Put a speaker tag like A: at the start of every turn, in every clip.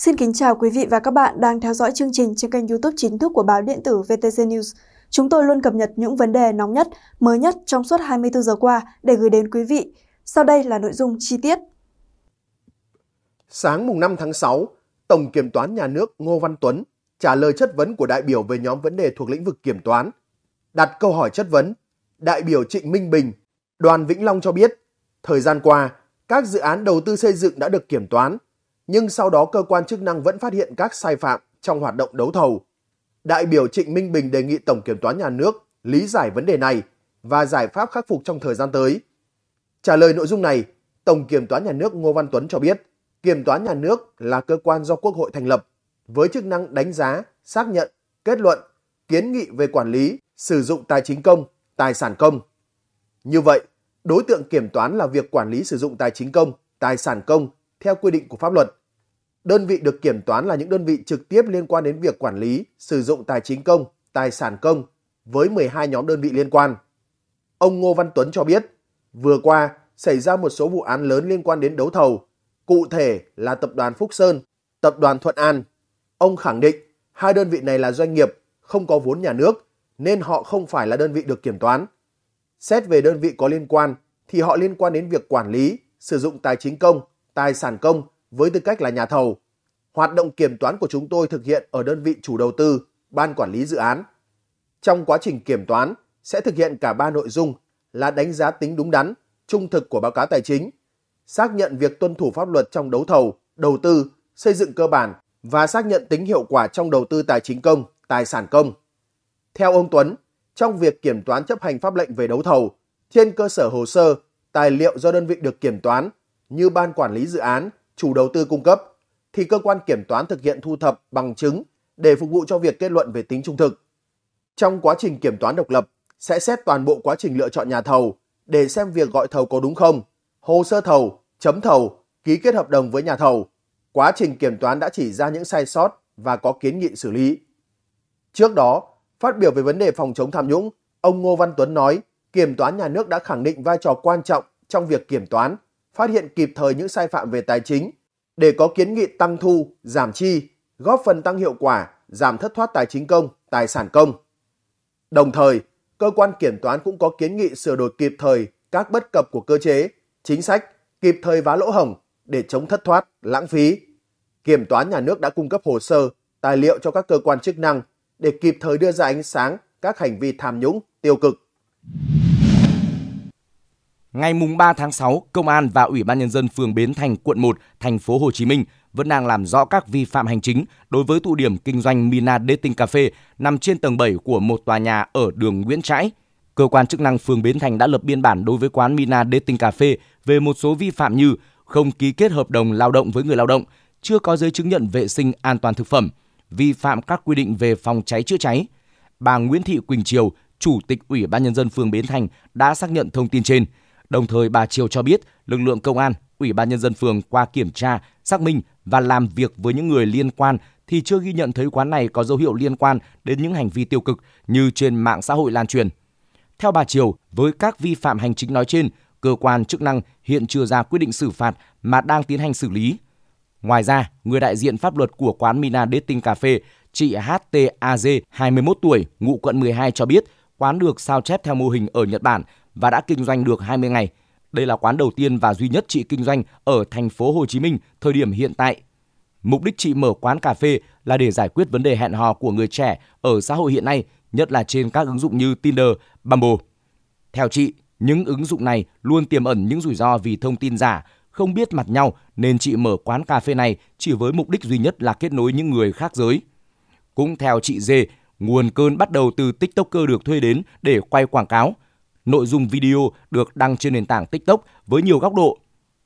A: Xin kính chào quý vị và các bạn đang theo dõi chương trình trên kênh youtube chính thức của báo điện tử VTC News. Chúng tôi luôn cập nhật những vấn đề nóng nhất, mới nhất trong suốt 24 giờ qua để gửi đến quý vị. Sau đây là nội dung chi tiết.
B: Sáng mùng 5 tháng 6, Tổng Kiểm toán Nhà nước Ngô Văn Tuấn trả lời chất vấn của đại biểu về nhóm vấn đề thuộc lĩnh vực kiểm toán. Đặt câu hỏi chất vấn, đại biểu Trịnh Minh Bình, đoàn Vĩnh Long cho biết, thời gian qua, các dự án đầu tư xây dựng đã được kiểm toán – nhưng sau đó cơ quan chức năng vẫn phát hiện các sai phạm trong hoạt động đấu thầu. Đại biểu Trịnh Minh Bình đề nghị Tổng Kiểm toán Nhà nước lý giải vấn đề này và giải pháp khắc phục trong thời gian tới. Trả lời nội dung này, Tổng Kiểm toán Nhà nước Ngô Văn Tuấn cho biết, Kiểm toán Nhà nước là cơ quan do Quốc hội thành lập với chức năng đánh giá, xác nhận, kết luận, kiến nghị về quản lý, sử dụng tài chính công, tài sản công. Như vậy, đối tượng kiểm toán là việc quản lý sử dụng tài chính công, tài sản công theo quy định của pháp luật đơn vị được kiểm toán là những đơn vị trực tiếp liên quan đến việc quản lý, sử dụng tài chính công, tài sản công với 12 nhóm đơn vị liên quan. Ông Ngô Văn Tuấn cho biết, vừa qua xảy ra một số vụ án lớn liên quan đến đấu thầu, cụ thể là tập đoàn Phúc Sơn, tập đoàn Thuận An. Ông khẳng định hai đơn vị này là doanh nghiệp, không có vốn nhà nước nên họ không phải là đơn vị được kiểm toán. Xét về đơn vị có liên quan thì họ liên quan đến việc quản lý, sử dụng tài chính công, tài sản công với tư cách là nhà thầu. Hoạt động kiểm toán của chúng tôi thực hiện ở đơn vị chủ đầu tư, ban quản lý dự án. Trong quá trình kiểm toán sẽ thực hiện cả ba nội dung là đánh giá tính đúng đắn, trung thực của báo cáo tài chính, xác nhận việc tuân thủ pháp luật trong đấu thầu, đầu tư, xây dựng cơ bản và xác nhận tính hiệu quả trong đầu tư tài chính công, tài sản công. Theo ông Tuấn, trong việc kiểm toán chấp hành pháp lệnh về đấu thầu, trên cơ sở hồ sơ, tài liệu do đơn vị được kiểm toán như ban quản lý dự án, chủ đầu tư cung cấp, thì cơ quan kiểm toán thực hiện thu thập bằng chứng để phục vụ cho việc kết luận về tính trung thực. Trong quá trình kiểm toán độc lập, sẽ xét toàn bộ quá trình lựa chọn nhà thầu để xem việc gọi thầu có đúng không, hồ sơ thầu, chấm thầu, ký kết hợp đồng với nhà thầu. Quá trình kiểm toán đã chỉ ra những sai sót và có kiến nghị xử lý. Trước đó, phát biểu về vấn đề phòng chống tham nhũng, ông Ngô Văn Tuấn nói kiểm toán nhà nước đã khẳng định vai trò quan trọng trong việc kiểm toán phát hiện kịp thời những sai phạm về tài chính để có kiến nghị tăng thu, giảm chi, góp phần tăng hiệu quả, giảm thất thoát tài chính công, tài sản công. Đồng thời, cơ quan kiểm toán cũng có kiến nghị sửa đổi kịp thời các bất cập của cơ chế, chính sách, kịp thời vá lỗ hổng để chống thất thoát, lãng phí. Kiểm toán nhà nước đã cung cấp hồ sơ, tài liệu cho các cơ quan chức năng để kịp thời đưa ra ánh sáng các hành vi tham nhũng, tiêu cực.
A: Ngày mùng 3 tháng 6, Công an và Ủy ban nhân dân phường Bến Thành, quận 1, thành phố Hồ Chí Minh vẫn đang làm rõ các vi phạm hành chính đối với tụ điểm kinh doanh Mina Dating Cafe nằm trên tầng 7 của một tòa nhà ở đường Nguyễn Trãi. Cơ quan chức năng phường Bến Thành đã lập biên bản đối với quán Mina Dating Cafe về một số vi phạm như không ký kết hợp đồng lao động với người lao động, chưa có giấy chứng nhận vệ sinh an toàn thực phẩm, vi phạm các quy định về phòng cháy chữa cháy. Bà Nguyễn Thị Quỳnh Triều, Chủ tịch Ủy ban nhân dân phường Bến Thành đã xác nhận thông tin trên. Đồng thời bà Triều cho biết lực lượng công an, Ủy ban nhân dân phường qua kiểm tra, xác minh và làm việc với những người liên quan thì chưa ghi nhận thấy quán này có dấu hiệu liên quan đến những hành vi tiêu cực như trên mạng xã hội lan truyền. Theo bà Triều, với các vi phạm hành chính nói trên, cơ quan chức năng hiện chưa ra quyết định xử phạt mà đang tiến hành xử lý. Ngoài ra, người đại diện pháp luật của quán Mina Dating Cà Phê, chị HTAG, 21 tuổi, ngụ quận 12 cho biết quán được sao chép theo mô hình ở Nhật Bản và đã kinh doanh được 20 ngày. Đây là quán đầu tiên và duy nhất chị kinh doanh ở thành phố Hồ Chí Minh thời điểm hiện tại. Mục đích chị mở quán cà phê là để giải quyết vấn đề hẹn hò của người trẻ ở xã hội hiện nay, nhất là trên các ứng dụng như Tinder, Bumble. Theo chị, những ứng dụng này luôn tiềm ẩn những rủi ro vì thông tin giả, không biết mặt nhau nên chị mở quán cà phê này chỉ với mục đích duy nhất là kết nối những người khác giới. Cũng theo chị Dê, nguồn cơn bắt đầu từ TikToker được thuê đến để quay quảng cáo – nội dung video được đăng trên nền tảng TikTok với nhiều góc độ.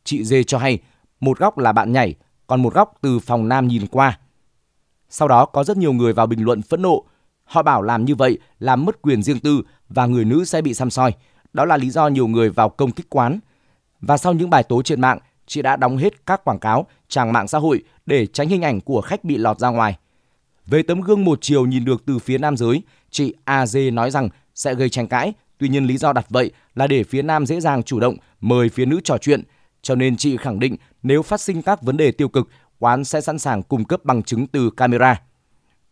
A: Chị Dê cho hay, một góc là bạn nhảy, còn một góc từ phòng nam nhìn qua. Sau đó có rất nhiều người vào bình luận phẫn nộ. Họ bảo làm như vậy là mất quyền riêng tư và người nữ sẽ bị xăm soi. Đó là lý do nhiều người vào công kích quán. Và sau những bài tố trên mạng, chị đã đóng hết các quảng cáo, trang mạng xã hội để tránh hình ảnh của khách bị lọt ra ngoài. Về tấm gương một chiều nhìn được từ phía nam giới, chị AZ nói rằng sẽ gây tranh cãi Tuy nhiên lý do đặt vậy là để phía nam dễ dàng chủ động mời phía nữ trò chuyện, cho nên chị khẳng định nếu phát sinh các vấn đề tiêu cực, quán sẽ sẵn sàng cung cấp bằng chứng từ camera.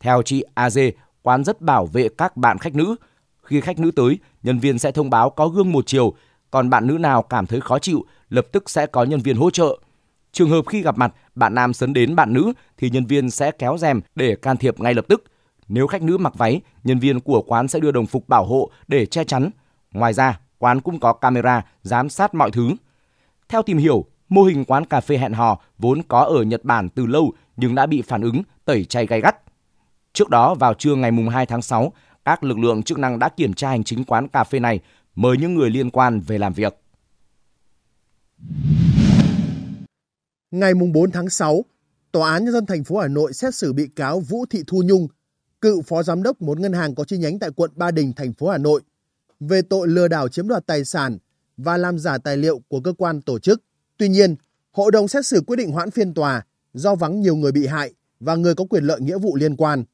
A: Theo chị AZ, quán rất bảo vệ các bạn khách nữ. Khi khách nữ tới, nhân viên sẽ thông báo có gương một chiều, còn bạn nữ nào cảm thấy khó chịu, lập tức sẽ có nhân viên hỗ trợ. Trường hợp khi gặp mặt, bạn nam sấn đến bạn nữ thì nhân viên sẽ kéo rèm để can thiệp ngay lập tức. Nếu khách nữ mặc váy, nhân viên của quán sẽ đưa đồng phục bảo hộ để che chắn. Ngoài ra, quán cũng có camera giám sát mọi thứ. Theo tìm hiểu, mô hình quán cà phê hẹn hò vốn có ở Nhật Bản từ lâu nhưng đã bị phản ứng tẩy chay gay gắt. Trước đó vào trưa ngày 2 tháng 6, các lực lượng chức năng đã kiểm tra hành chính quán cà phê này, mời những người liên quan về làm việc.
B: Ngày 4 tháng 6, Tòa án Nhân dân thành phố Hà Nội xét xử bị cáo Vũ Thị Thu Nhung – cựu phó giám đốc một ngân hàng có chi nhánh tại quận Ba Đình, thành phố Hà Nội, về tội lừa đảo chiếm đoạt tài sản và làm giả tài liệu của cơ quan tổ chức. Tuy nhiên, hội đồng xét xử quyết định hoãn phiên tòa do vắng nhiều người bị hại và người có quyền lợi nghĩa vụ liên quan.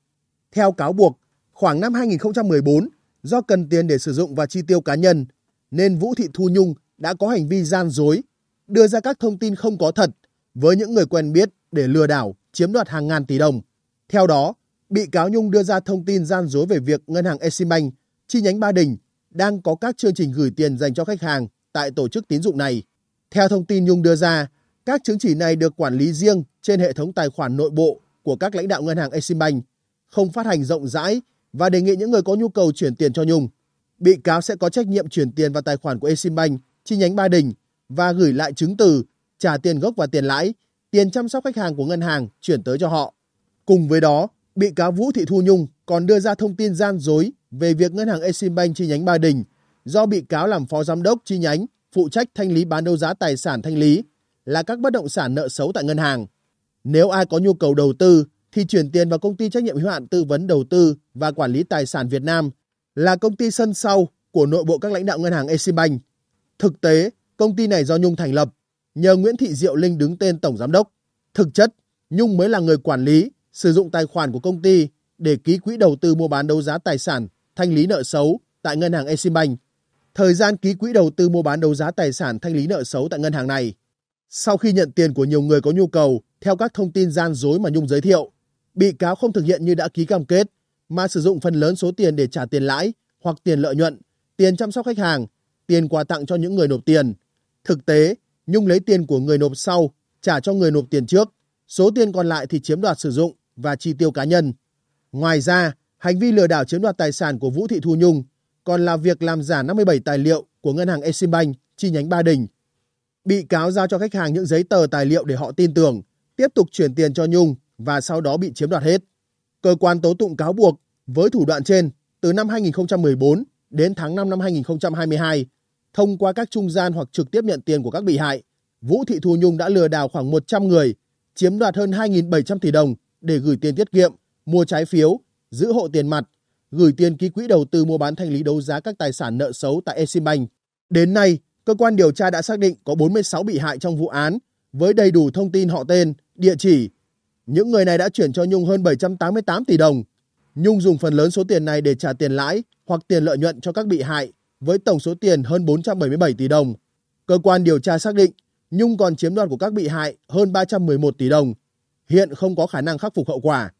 B: Theo cáo buộc, khoảng năm 2014, do cần tiền để sử dụng và chi tiêu cá nhân, nên Vũ Thị Thu Nhung đã có hành vi gian dối, đưa ra các thông tin không có thật với những người quen biết để lừa đảo chiếm đoạt hàng ngàn tỷ đồng. Theo đó, Bị cáo Nhung đưa ra thông tin gian dối về việc ngân hàng Eximbank chi nhánh Ba Đình đang có các chương trình gửi tiền dành cho khách hàng tại tổ chức tín dụng này. Theo thông tin Nhung đưa ra, các chứng chỉ này được quản lý riêng trên hệ thống tài khoản nội bộ của các lãnh đạo ngân hàng Eximbank, không phát hành rộng rãi và đề nghị những người có nhu cầu chuyển tiền cho Nhung. Bị cáo sẽ có trách nhiệm chuyển tiền vào tài khoản của Eximbank chi nhánh Ba Đình và gửi lại chứng từ trả tiền gốc và tiền lãi, tiền chăm sóc khách hàng của ngân hàng chuyển tới cho họ. Cùng với đó, bị cáo Vũ Thị Thu Nhung còn đưa ra thông tin gian dối về việc ngân hàng Eximbank chi nhánh Ba Đình do bị cáo làm phó giám đốc chi nhánh phụ trách thanh lý bán đấu giá tài sản thanh lý là các bất động sản nợ xấu tại ngân hàng. Nếu ai có nhu cầu đầu tư thì chuyển tiền vào công ty trách nhiệm hữu hạn tư vấn đầu tư và quản lý tài sản Việt Nam là công ty sân sau của nội bộ các lãnh đạo ngân hàng Eximbank. Thực tế, công ty này do Nhung thành lập, nhờ Nguyễn Thị Diệu Linh đứng tên tổng giám đốc. Thực chất, Nhung mới là người quản lý sử dụng tài khoản của công ty để ký quỹ đầu tư mua bán đấu giá tài sản, thanh lý nợ xấu tại ngân hàng Eximbank. Thời gian ký quỹ đầu tư mua bán đấu giá tài sản thanh lý nợ xấu tại ngân hàng này. Sau khi nhận tiền của nhiều người có nhu cầu, theo các thông tin gian dối mà Nhung giới thiệu, bị cáo không thực hiện như đã ký cam kết, mà sử dụng phần lớn số tiền để trả tiền lãi hoặc tiền lợi nhuận, tiền chăm sóc khách hàng, tiền quà tặng cho những người nộp tiền. Thực tế, Nhung lấy tiền của người nộp sau, trả cho người nộp tiền trước, số tiền còn lại thì chiếm đoạt sử dụng và chi tiêu cá nhân. Ngoài ra, hành vi lừa đảo chiếm đoạt tài sản của Vũ Thị Thu Nhung còn là việc làm giả 57 tài liệu của ngân hàng Eximbank chi nhánh Ba Đình. Bị cáo giao cho khách hàng những giấy tờ tài liệu để họ tin tưởng, tiếp tục chuyển tiền cho Nhung và sau đó bị chiếm đoạt hết. Cơ quan tố tụng cáo buộc với thủ đoạn trên từ năm 2014 đến tháng 5 năm 2022, thông qua các trung gian hoặc trực tiếp nhận tiền của các bị hại, Vũ Thị Thu Nhung đã lừa đảo khoảng 100 người, chiếm đoạt hơn 2.700 tỷ đồng để gửi tiền tiết kiệm, mua trái phiếu, giữ hộ tiền mặt, gửi tiền ký quỹ đầu tư mua bán thanh lý đấu giá các tài sản nợ xấu tại Eximbank. Đến nay, cơ quan điều tra đã xác định có 46 bị hại trong vụ án với đầy đủ thông tin họ tên, địa chỉ. Những người này đã chuyển cho Nhung hơn 788 tỷ đồng. Nhung dùng phần lớn số tiền này để trả tiền lãi hoặc tiền lợi nhuận cho các bị hại với tổng số tiền hơn 477 tỷ đồng. Cơ quan điều tra xác định Nhung còn chiếm đoạt của các bị hại hơn 311 tỷ đồng hiện không có khả năng khắc phục hậu quả